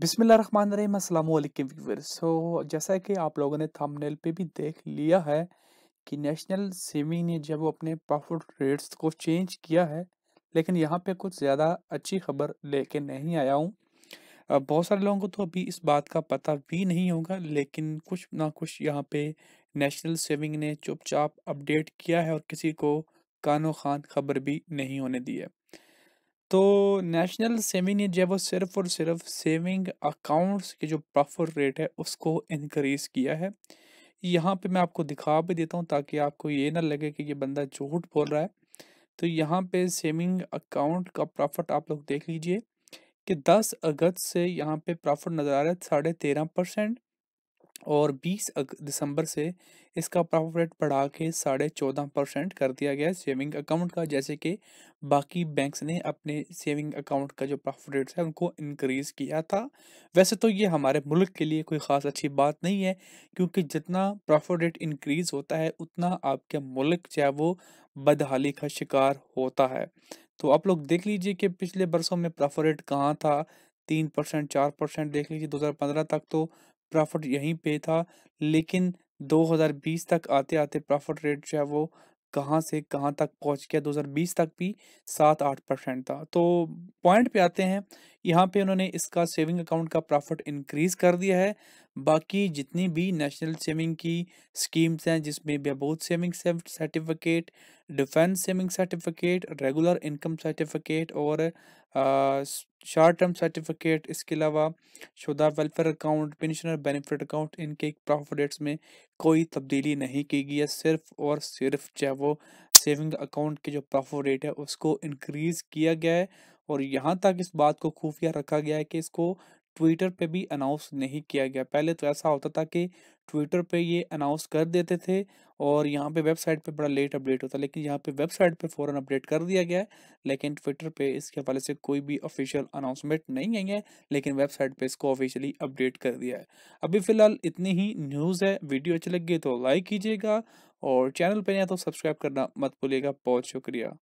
बिसमीम अल्लाम व्यूवर्स सो जैसा कि आप लोगों ने थंबनेल पे भी देख लिया है कि नेशनल सेविंग ने जब अपने प्रॉफिट रेट्स को चेंज किया है लेकिन यहाँ पे कुछ ज़्यादा अच्छी खबर लेके नहीं आया हूँ बहुत सारे लोगों को तो अभी इस बात का पता भी नहीं होगा लेकिन कुछ ना कुछ यहाँ पे नेशनल सेविंग ने चुपचाप अपडेट किया है और किसी को कानो खान खबर भी नहीं होने दी है तो नेशनल सेविंग ने जो है वो सिर्फ और सिर्फ सेविंग अकाउंट्स के जो प्रॉफिट रेट है उसको इनक्रीज किया है यहाँ पे मैं आपको दिखा भी देता हूँ ताकि आपको ये ना लगे कि ये बंदा झूठ बोल रहा है तो यहाँ पे सेविंग अकाउंट का प्रॉफिट आप लोग देख लीजिए कि 10 अगस्त से यहाँ पे प्रॉफिट नज़र आ रहा है साढ़े तेरह परसेंट और 20 दिसंबर से इसका प्रॉफिट रेट बढ़ा के साढ़े चौदह परसेंट कर दिया गया सेविंग अकाउंट का जैसे कि बाकी बैंक्स ने अपने सेविंग अकाउंट का जो प्रॉफिट रेट है उनको इनक्रीज़ किया था वैसे तो ये हमारे मुल्क के लिए कोई ख़ास अच्छी बात नहीं है क्योंकि जितना प्रॉफिट रेट इंक्रीज होता है उतना आपके मुल्क चाहे वो बदहाली का शिकार होता है तो आप लोग देख लीजिए कि पिछले बरसों में प्रॉफिट रेट कहाँ था तीन परसेंट चार परसेंट देख लीजिए दो हज़ार पंद्रह तक तो प्रॉफिट यहीं पे था लेकिन 2020 तक आते आते प्रॉफिट रेट जो है वो कहाँ से कहाँ तक पहुँच गया 2020 तक भी सात आठ परसेंट था तो पॉइंट पे आते हैं यहाँ पे उन्होंने इसका सेविंग अकाउंट का प्रॉफिट इंक्रीज कर दिया है बाकी जितनी भी नेशनल सेविंग की स्कीम्स हैं जिसमें बहबूत saving certificate defence saving certificate regular income certificate और शॉर्ट टर्म सर्टिफिकेट इसके अलावा शुदा welfare account pensioner benefit account इनके प्रॉफिट रेट्स में कोई तब्दीली नहीं की गई है सिर्फ और सिर्फ चाहे वो सेविंग अकाउंट के जो प्रॉफिट रेट है उसको इनक्रीज़ किया गया है और यहाँ तक इस बात को खुफिया रखा गया है कि इसको ट्विटर पे भी अनाउंस नहीं किया गया पहले तो ऐसा होता था कि ट्विटर पे ये अनाउंस कर देते थे और यहाँ पे वेबसाइट पे बड़ा लेट अपडेट होता लेकिन यहाँ पे वेबसाइट पे फ़ौरन अपडेट कर दिया गया है लेकिन ट्विटर पे इसके हवाले से कोई भी ऑफिशियल अनाउंसमेंट नहीं आई है लेकिन वेबसाइट पे इसको ऑफिशियली अपडेट कर दिया है अभी फ़िलहाल इतनी ही न्यूज़ है वीडियो अच्छी लग गई तो लाइक कीजिएगा और चैनल पर नहीं तो सब्सक्राइब करना मत भूलिएगा बहुत शुक्रिया